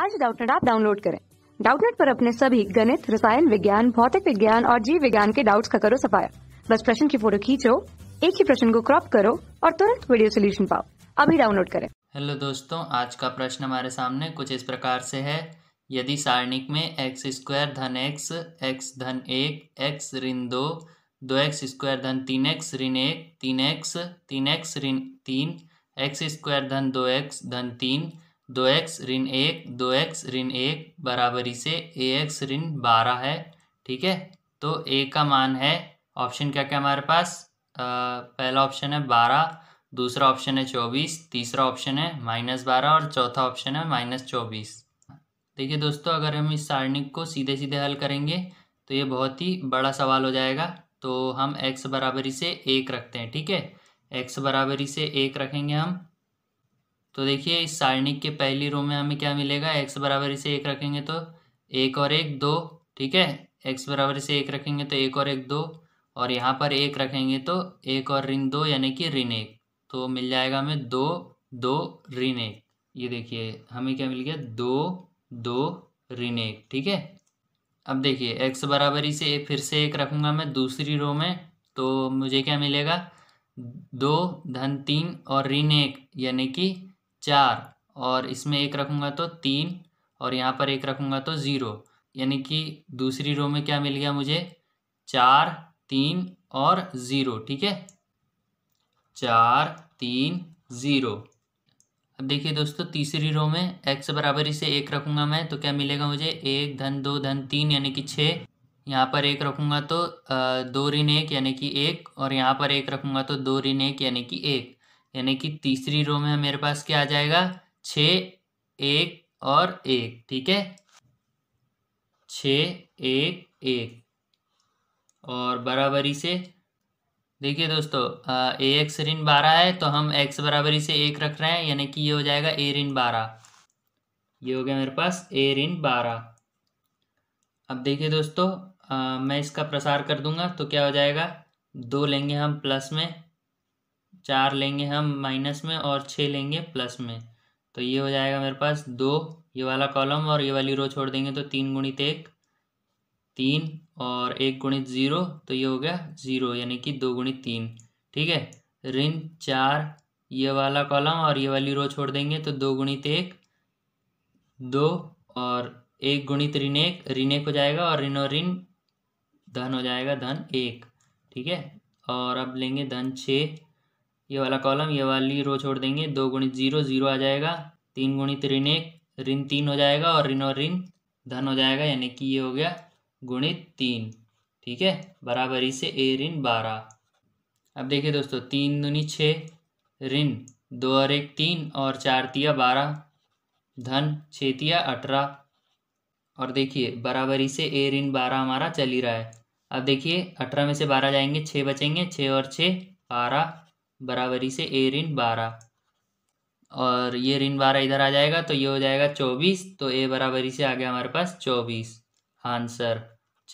आज डाउटनेट आप डाउनलोड करें डाउटनेट पर अपने सभी गणित रसायन विज्ञान भौतिक विज्ञान और जीव विज्ञान के डाउट्स का करो सफाया बस प्रश्न की फोटो खींचो एक ही प्रश्न को क्रॉप करो और तुरंत वीडियो सोल्यूशन पाओ अभी डाउनलोड करें हेलो दोस्तों आज का प्रश्न हमारे सामने कुछ इस प्रकार से है यदि सारणिक में एक्स स्क्वायर धन एक्स एक्स धन एक एक्स ऋण दो दो एक्स स्क्वायर धन तीन एक्स ऋण एक तीन एक्स तीन एक्स ऋण तीन एक्स स्क्वायर धन दो एक्स धन तीन दो एक्स ऋण एक दो एक्स ऋण एक बराबरी से ए एक्स ऋण बारह है ठीक है तो ए का मान है ऑप्शन क्या क्या हमारे पास आ, पहला ऑप्शन है बारह दूसरा ऑप्शन है चौबीस तीसरा ऑप्शन है माइनस बारह और चौथा ऑप्शन है माइनस चौबीस देखिए दोस्तों अगर हम इस सारणिक को सीधे सीधे हल करेंगे तो ये बहुत ही बड़ा सवाल हो जाएगा तो हम एक्स बराबरी से एक रखते हैं ठीक है एक्स बराबरी से एक रखेंगे हम तो देखिए इस सारणिक के पहली रो में हमें क्या मिलेगा एक्स बराबर इसे एक रखेंगे तो एक और एक दो ठीक है एक्स बराबर इसे एक रखेंगे तो एक और एक दो और यहाँ पर एक रखेंगे तो एक और ऋण दो यानी कि ऋण एक तो मिल जाएगा हमें दो दो ऋण एक ये देखिए हमें क्या मिल गया दो दो ऋण एक ठीक है अब देखिए एक्स बराबर इसे फिर से एक रखूँगा मैं दूसरी रो में तो मुझे क्या मिलेगा दो धन तीन और ऋण एक यानी कि चार और इसमें एक रखूँगा तो तीन और यहाँ पर एक रखूँगा तो ज़ीरो यानी कि दूसरी रो में क्या मिल गया मुझे चार तीन और ज़ीरो ठीक है चार तीन ज़ीरो अब देखिए दोस्तों तीसरी रो में एक्स बराबर इसे एक रखूँगा मैं तो क्या मिलेगा मुझे एक धन दो धन तीन यानी कि छः यहाँ पर एक रखूँगा तो दो ऋण एक यानी कि एक और यहाँ पर एक रखूँगा तो दो ऋण एक यानी कि एक यानी कि तीसरी रो में मेरे पास क्या आ जाएगा छ एक और एक ठीक है छ एक एक और बराबरी से देखिए दोस्तों ए एक्स ऋण बारह है तो हम एक्स बराबरी से एक रख रहे हैं यानी कि ये हो जाएगा ए ऋण बारह ये हो गया मेरे पास ए ऋण बारह अब देखिए दोस्तों आ, मैं इसका प्रसार कर दूंगा तो क्या हो जाएगा दो लेंगे हम प्लस में चार लेंगे हम माइनस में और छः लेंगे प्लस में तो ये हो जाएगा मेरे पास दो ये वाला कॉलम और ये वाली रो छोड़ देंगे तो तीन गुणित एक तीन और एक गुणित ज़ीरो तो ये हो गया ज़ीरो यानी कि दो गुणित तीन ठीक है ऋण चार ये वाला कॉलम और ये वाली रो छोड़ देंगे तो दो गुणित एक दो और एक गुणित ऋण एक ऋण एक हो जाएगा और ऋण और ऋण धन हो जाएगा धन एक ठीक है और अब लेंगे धन छः ये वाला कॉलम ये वाली रो छोड़ देंगे दो गुणित जीरो जीरो आ जाएगा तीन गुणित ऋण एक ऋण तीन हो जाएगा और ऋण और ऋण धन हो जाएगा यानी कि ये हो गया गुणित तीन ठीक है बराबरी से ए ऋण बारह अब देखिए दोस्तों तीन दूनी छः ऋण दो और एक तीन और चार तिया बारह धन छः तिया अठारह और देखिए बराबरी से ए ऋण बारह हमारा चल ही रहा है अब देखिए अठारह में से बारह जाएंगे छः बचेंगे छः और छः बारह बराबरी से ए ऋण बारह और ये ऋण बारह इधर आ जाएगा तो ये हो जाएगा चौबीस तो ए बराबरी से आ गया हमारे पास चौबीस आंसर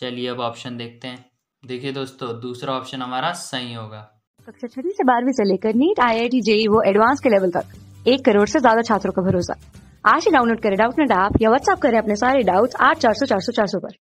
चलिए अब ऑप्शन देखते हैं देखिए दोस्तों दूसरा ऑप्शन हमारा सही होगा कक्षा छठी से बारहवीं से लेकर NEET I I T JEE वो एडवांस के लेवल तक एक करोड़ से ज्यादा छात्रों का भरोसा आज ही डाउनलोड करें डाउट नेट ऐप या व्हाट्सअप करें अपने सारे डाउट्स आठ चार सौ चार सौ चार सौ पर